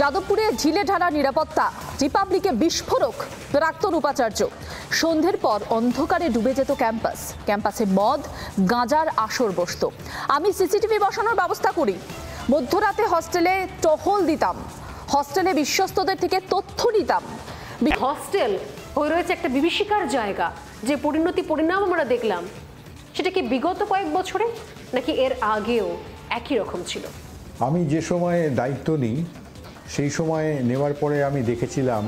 যাদবপুরে ঝিলে ঢালা নিরাপত্তা রিপাবলিকে বিস্ফোরক প্রাক্তন উপাচার্য সন্ধ্যের পর অন্ধকারে ডুবে যেত ক্যাম্পাস ক্যাম্পাসে মদ গাঁজার আসর বসত আমি সিসিটিভি বসানোর ব্যবস্থা করি মধ্যরাতে হস্টেলে টহল দিতাম হস্টেলে বিশ্বস্তদের থেকে তথ্য নিতাম হস্টেল হয়ে রয়েছে একটা বিভীষিকার জায়গা যে পরিণতি পরিণাম আমরা দেখলাম সেটা কি বিগত কয়েক বছরে নাকি এর আগেও একই রকম ছিল আমি যে সময়ে দায়িত্ব নিই সেই সময় নেওয়ার পরে আমি দেখেছিলাম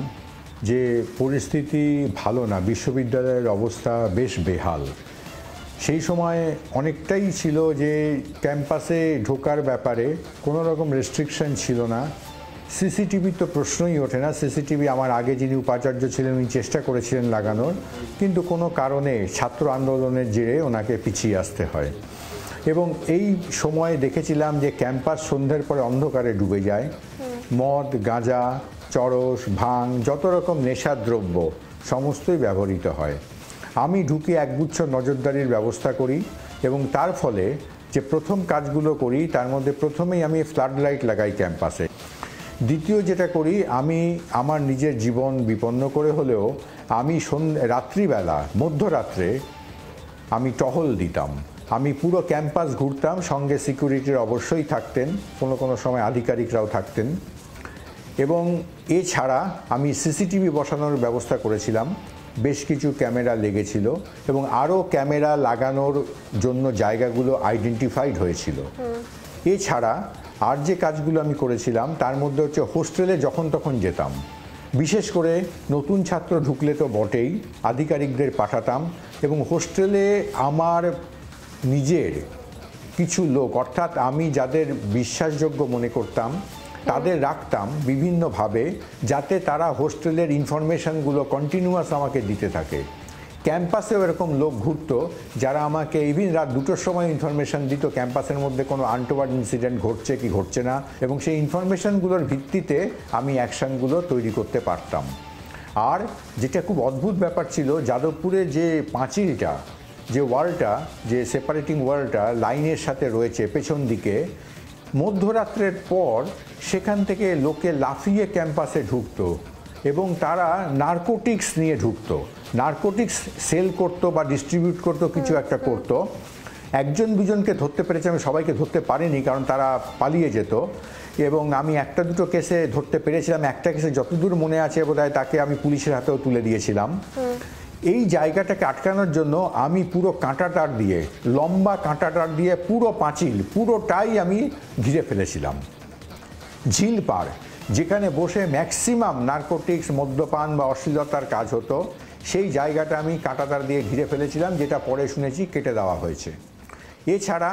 যে পরিস্থিতি ভালো না বিশ্ববিদ্যালয়ের অবস্থা বেশ বেহাল সেই সময় অনেকটাই ছিল যে ক্যাম্পাসে ঢোকার ব্যাপারে কোনো রকম রেস্ট্রিকশন ছিল না সিসিটিভি তো প্রশ্নই ওঠে না সিসিটিভি আমার আগে যিনি উপাচার্য ছিলেন উনি চেষ্টা করেছিলেন লাগানোর কিন্তু কোনো কারণে ছাত্র আন্দোলনের জেরে ওনাকে পিছিয়ে আসতে হয় এবং এই সময়ে দেখেছিলাম যে ক্যাম্পাস সন্ধ্যের পরে অন্ধকারে ডুবে যায় মদ গাঁজা চরস ভাং যত রকম নেশার দ্রব্য সমস্তই ব্যবহৃত হয় আমি ঢুকে একগুচ্ছ নজরদারির ব্যবস্থা করি এবং তার ফলে যে প্রথম কাজগুলো করি তার মধ্যে প্রথমেই আমি ফ্লাড লাইট লাগাই ক্যাম্পাসে দ্বিতীয় যেটা করি আমি আমার নিজের জীবন বিপন্ন করে হলেও আমি রাত্রিবেলা মধ্যরাত্রে আমি টহল দিতাম আমি পুরো ক্যাম্পাস ঘুরতাম সঙ্গে সিকিউরিটির অবশ্যই থাকতেন কোনো কোনো সময় আধিকারিকরাও থাকতেন এবং এছাড়া আমি সিসিটিভি বসানোর ব্যবস্থা করেছিলাম বেশ কিছু ক্যামেরা লেগেছিল এবং আরও ক্যামেরা লাগানোর জন্য জায়গাগুলো আইডেন্টিফাইড হয়েছিল এছাড়া আর যে কাজগুলো আমি করেছিলাম তার মধ্যে হচ্ছে হোস্টেলে যখন তখন যেতাম বিশেষ করে নতুন ছাত্র ঢুকলে তো বটেই আধিকারিকদের পাঠাতাম এবং হোস্টেলে আমার নিজের কিছু লোক অর্থাৎ আমি যাদের বিশ্বাসযোগ্য মনে করতাম তাদের রাখতাম বিভিন্নভাবে যাতে তারা হোস্টেলের ইনফরমেশানগুলো কন্টিনিউয়াস আমাকে দিতে থাকে ক্যাম্পাসেও এরকম লোক ঘুরতো যারা আমাকে ইভিন রাত দুটোর সময় ইনফরমেশান দিত ক্যাম্পাসের মধ্যে কোনো আনটোয়ার্ড ইনসিডেন্ট ঘটছে কি ঘটছে না এবং সেই ইনফরমেশানগুলোর ভিত্তিতে আমি অ্যাকশানগুলো তৈরি করতে পারতাম আর যেটা খুব অদ্ভুত ব্যাপার ছিল যাদবপুরে যে পাঁচিলটা যে ওয়ালটা যে সেপারেটিং ওয়ালটা লাইনের সাথে রয়েছে পেছন দিকে মধ্যরাত্রের পর সেখান থেকে লোকে লাফিয়ে ক্যাম্পাসে ঢুকত এবং তারা নার্কোটিক্স নিয়ে ঢুকত নার্কোটিক্স সেল করতো বা ডিস্ট্রিবিউট করতো কিছু একটা করতো একজন দুজনকে ধরতে পেরেছি আমি সবাইকে ধরতে পারিনি কারণ তারা পালিয়ে যেত এবং আমি একটা দুটো কেসে ধরতে পেরেছিলাম একটা কেসে যতদূর মনে আছে বোধ তাকে আমি পুলিশের হাতেও তুলে দিয়েছিলাম এই জায়গাটাকে আটকানোর জন্য আমি পুরো কাঁটাটার দিয়ে লম্বা কাঁটাটার দিয়ে পুরো পাঁচিল পুরোটাই আমি ঘিরে ফেলেছিলাম ঝিল পাড় যেখানে বসে ম্যাক্সিমাম নার্কোটিক্স মদ্যপান বা অশ্লীলতার কাজ হতো সেই জায়গাটা আমি কাঁটাতার দিয়ে ঘিরে ফেলেছিলাম যেটা পরে শুনেছি কেটে দেওয়া হয়েছে এছাড়া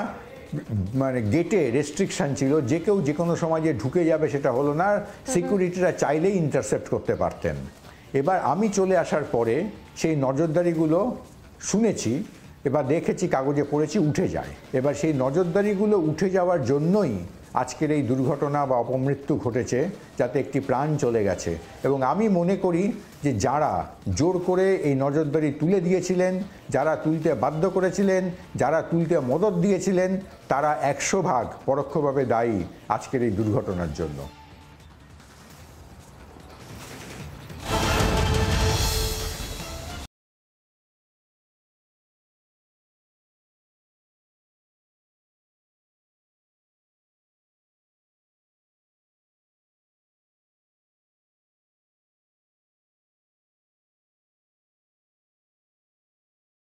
মানে গেটে রেস্ট্রিকশান ছিল যে কেউ যে কোনো সময় যে ঢুকে যাবে সেটা হলো না সিকিউরিটিরা চাইলেই ইন্টারসেপ্ট করতে পারতেন এবার আমি চলে আসার পরে সেই নজরদারিগুলো শুনেছি এবার দেখেছি কাগজে পড়েছি উঠে যায় এবার সেই নজরদারিগুলো উঠে যাওয়ার জন্যই আজকের এই দুর্ঘটনা বা অপমৃত্যু ঘটেছে যাতে একটি প্রাণ চলে গেছে এবং আমি মনে করি যে যারা জোর করে এই নজরদারি তুলে দিয়েছিলেন যারা তুলতে বাধ্য করেছিলেন যারা তুলতে মদত দিয়েছিলেন তারা একশো ভাগ পরোক্ষভাবে দায়ী আজকের এই দুর্ঘটনার জন্য